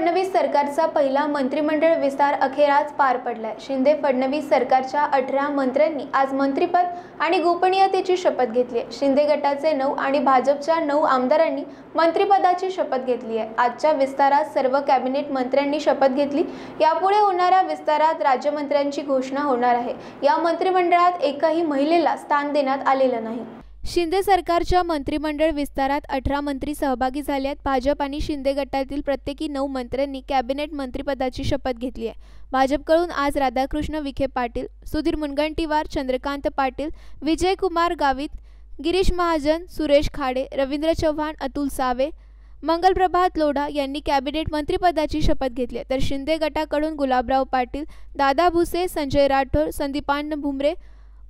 फडणवीस सरकारचा पहिला मंत्रिमंडळ विस्तार अखेर आज पार पडलाय शिंदे फडणवीस सरकारच्या अठरा मंत्र्यांनी आज मंत्रिपद आणि गोपनीयतेची शपथ घेतली आहे शिंदे गटाचे नऊ आणि भाजपच्या नऊ आमदारांनी मंत्रिपदाची शपथ घेतली आहे आजच्या विस्तारात सर्व कॅबिनेट मंत्र्यांनी शपथ घेतली यापुढे होणाऱ्या विस्तारात राज्यमंत्र्यांची घोषणा होणार आहे या मंत्रिमंडळात एकाही महिलेला स्थान देण्यात आलेलं नाही शिंदे सरकारच्या मंत्रिमंडळ विस्तारात अठरा मंत्री सहभागी झाल्यात भाजप आणि शिंदे गटातील प्रत्येकी नऊ मंत्र्यांनी कॅबिनेट मंत्रिपदाची शपथ घेतली आहे भाजपकडून आज राधाकृष्ण विखे पाटील सुधीर मुनगंटीवार चंद्रकांत पाटील विजयकुमार गावित गिरीश महाजन सुरेश खाडे रवींद्र चव्हाण अतुल सावे मंगलप्रभात लोढा यांनी कॅबिनेट मंत्रिपदाची शपथ घेतली तर शिंदे गटाकडून गुलाबराव पाटील दादा भुसे संजय राठोड संदीपान भुमरे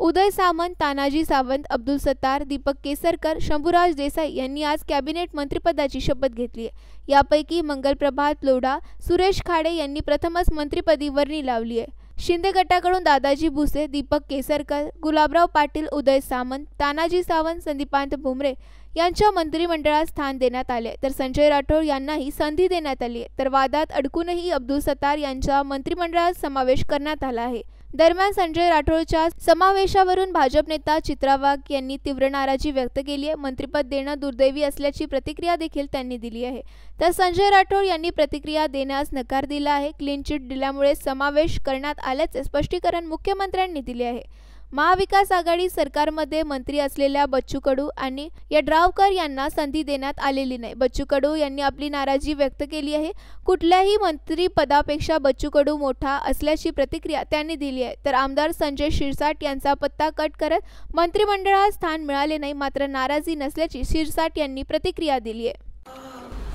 उदय सामंत तानाजी सावंत अब्दुल सत्तार दीपक केसरकर शंभूराज देसाई यांनी आज कॅबिनेट मंत्रिपदाची शपथ घेतली आहे यापैकी मंगलप्रभात लोढा सुरेश खाडे यांनी प्रथमच मंत्रिपदी वर्णी लावली आहे शिंदे गटाकडून दादाजी भुसे दीपक केसरकर गुलाबराव पाटील उदय सामंत तानाजी सावंत संदीपांत भुमरे यांच्या मंत्रिमंडळात स्थान देण्यात आले तर संजय राठोड यांनाही संधी देण्यात आली आहे तर वादात अडकूनही अब्दुल सत्तार यांचा मंत्रिमंडळात समावेश करण्यात आला आहे दरम्यान संजय राठोडच्या समावेशावरून भाजप नेता चित्रा वाघ यांनी तीव्र नाराजी व्यक्त केली आहे मंत्रिपद देणं दुर्दैवी असल्याची प्रतिक्रिया देखील त्यांनी दिली आहे तर संजय राठोड यांनी प्रतिक्रिया देण्यास नकार दिला आहे क्लीन चिट दिल्यामुळे समावेश करण्यात आल्याचे स्पष्टीकरण मुख्यमंत्र्यांनी दिले आहे महाविकास आघाडी सरकारमध्ये मंत्री असलेल्या बच्चू कडू आणि यड्रावकर यांना संधी देण्यात आलेली नाही बच्चू कडू यांनी आपली नाराजी व्यक्त केली आहे कुठल्याही पदापेक्षा बच्चू कडू मोठा असल्याची प्रतिक्रिया त्यांनी दिली आहे तर आमदार संजय शिरसाट यांचा पत्ता कट करत मंत्रिमंडळात स्थान मिळाले नाही मात्र नाराजी नसल्याची शिरसाट यांनी प्रतिक्रिया दिली आहे